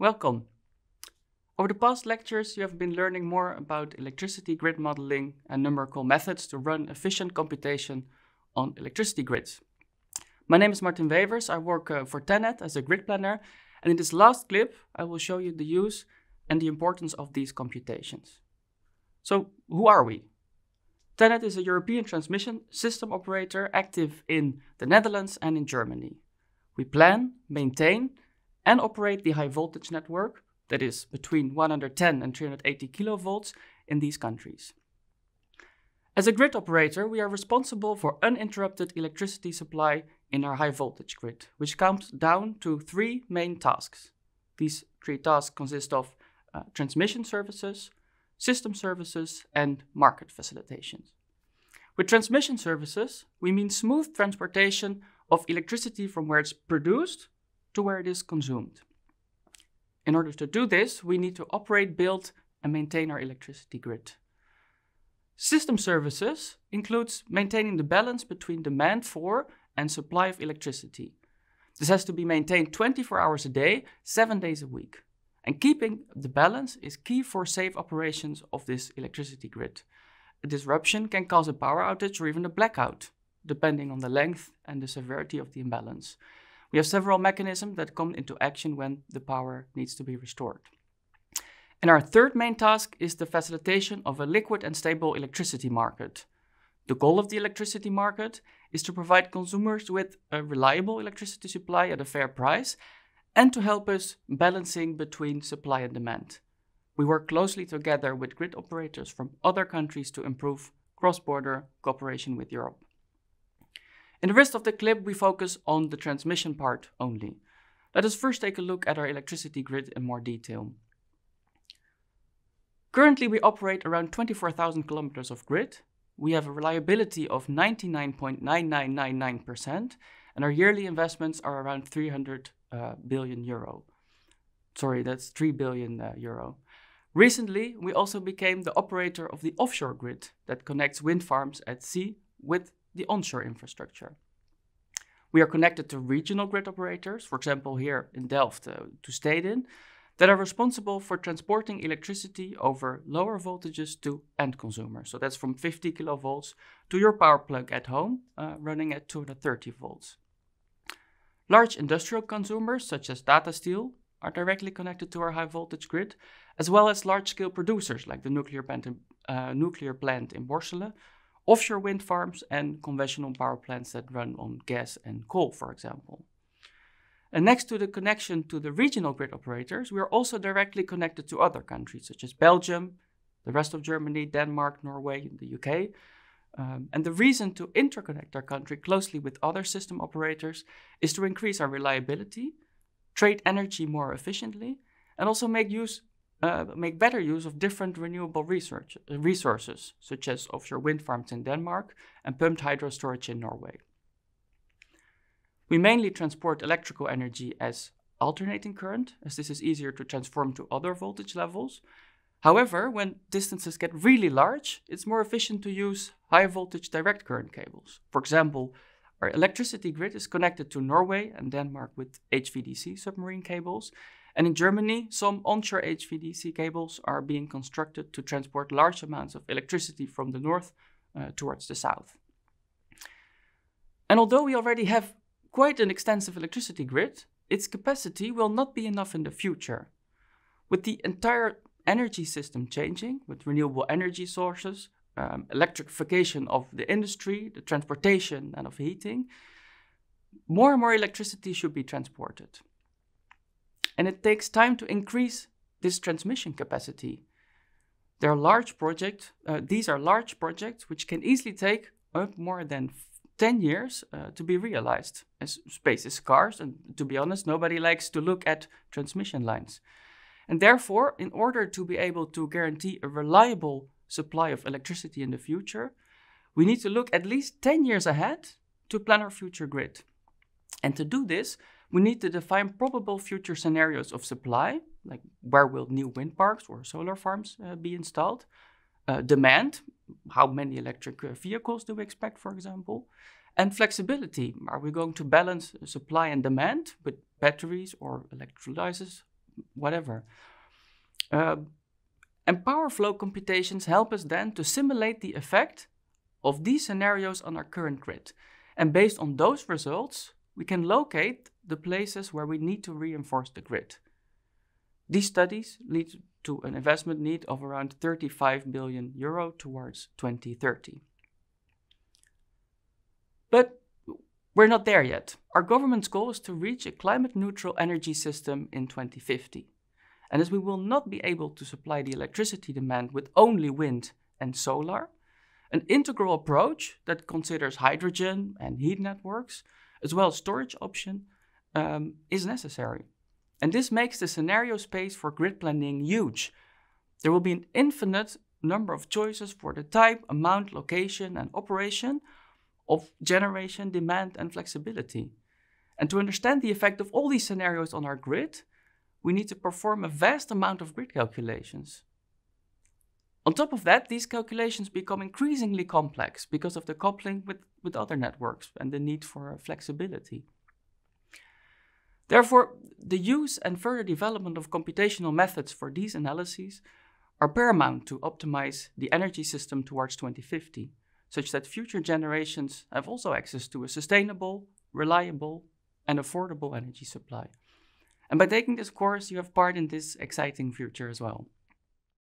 Welcome. Over the past lectures, you have been learning more about electricity grid modeling and numerical methods to run efficient computation on electricity grids. My name is Martin Wevers. I work uh, for TenNet as a grid planner. And in this last clip, I will show you the use and the importance of these computations. So who are we? TenNet is a European transmission system operator active in the Netherlands and in Germany. We plan, maintain, and operate the high voltage network, that is between 110 and 380 kilovolts, in these countries. As a grid operator, we are responsible for uninterrupted electricity supply in our high voltage grid, which comes down to three main tasks. These three tasks consist of uh, transmission services, system services, and market facilitations. With transmission services, we mean smooth transportation of electricity from where it's produced to where it is consumed. In order to do this, we need to operate, build, and maintain our electricity grid. System services includes maintaining the balance between demand for and supply of electricity. This has to be maintained 24 hours a day, 7 days a week. And keeping the balance is key for safe operations of this electricity grid. A disruption can cause a power outage or even a blackout, depending on the length and the severity of the imbalance. We have several mechanisms that come into action when the power needs to be restored. And our third main task is the facilitation of a liquid and stable electricity market. The goal of the electricity market is to provide consumers with a reliable electricity supply at a fair price and to help us balancing between supply and demand. We work closely together with grid operators from other countries to improve cross-border cooperation with Europe. In the rest of the clip, we focus on the transmission part only. Let us first take a look at our electricity grid in more detail. Currently, we operate around 24,000 kilometers of grid. We have a reliability of 99.9999%, and our yearly investments are around 300 uh, billion euro. Sorry, that's 3 billion uh, euro. Recently, we also became the operator of the offshore grid that connects wind farms at sea with the onshore infrastructure. We are connected to regional grid operators, for example, here in Delft uh, to Staden, that are responsible for transporting electricity over lower voltages to end consumers. So that's from 50 kilovolts to your power plug at home, uh, running at 230 volts. Large industrial consumers, such as data Steel, are directly connected to our high voltage grid, as well as large scale producers like the nuclear plant in, uh, nuclear plant in Borselen, offshore wind farms and conventional power plants that run on gas and coal, for example. And next to the connection to the regional grid operators, we are also directly connected to other countries such as Belgium, the rest of Germany, Denmark, Norway, and the UK. Um, and the reason to interconnect our country closely with other system operators is to increase our reliability, trade energy more efficiently, and also make use uh, make better use of different renewable research, resources, such as offshore wind farms in Denmark and pumped hydro storage in Norway. We mainly transport electrical energy as alternating current, as this is easier to transform to other voltage levels. However, when distances get really large, it's more efficient to use high voltage direct current cables. For example, our electricity grid is connected to Norway and Denmark with HVDC submarine cables, and in Germany, some onshore HVDC cables are being constructed to transport large amounts of electricity from the north uh, towards the south. And although we already have quite an extensive electricity grid, its capacity will not be enough in the future. With the entire energy system changing, with renewable energy sources, um, electrification of the industry, the transportation, and of heating, more and more electricity should be transported. And it takes time to increase this transmission capacity. There are large uh, these are large projects which can easily take up more than 10 years uh, to be realized as space is scarce and to be honest nobody likes to look at transmission lines and therefore in order to be able to guarantee a reliable supply of electricity in the future we need to look at least 10 years ahead to plan our future grid and to do this we need to define probable future scenarios of supply, like where will new wind parks or solar farms uh, be installed, uh, demand, how many electric uh, vehicles do we expect, for example, and flexibility. Are we going to balance uh, supply and demand with batteries or electrolyzers, whatever? Uh, and power flow computations help us then to simulate the effect of these scenarios on our current grid. And based on those results, we can locate the places where we need to reinforce the grid. These studies lead to an investment need of around 35 billion euro towards 2030. But we're not there yet. Our government's goal is to reach a climate neutral energy system in 2050. And as we will not be able to supply the electricity demand with only wind and solar, an integral approach that considers hydrogen and heat networks as well storage option um, is necessary. And this makes the scenario space for grid planning huge. There will be an infinite number of choices for the type, amount, location, and operation of generation, demand, and flexibility. And to understand the effect of all these scenarios on our grid, we need to perform a vast amount of grid calculations. On top of that, these calculations become increasingly complex because of the coupling with with other networks and the need for flexibility. Therefore, the use and further development of computational methods for these analyses are paramount to optimize the energy system towards 2050, such that future generations have also access to a sustainable, reliable, and affordable energy supply. And by taking this course, you have part in this exciting future as well.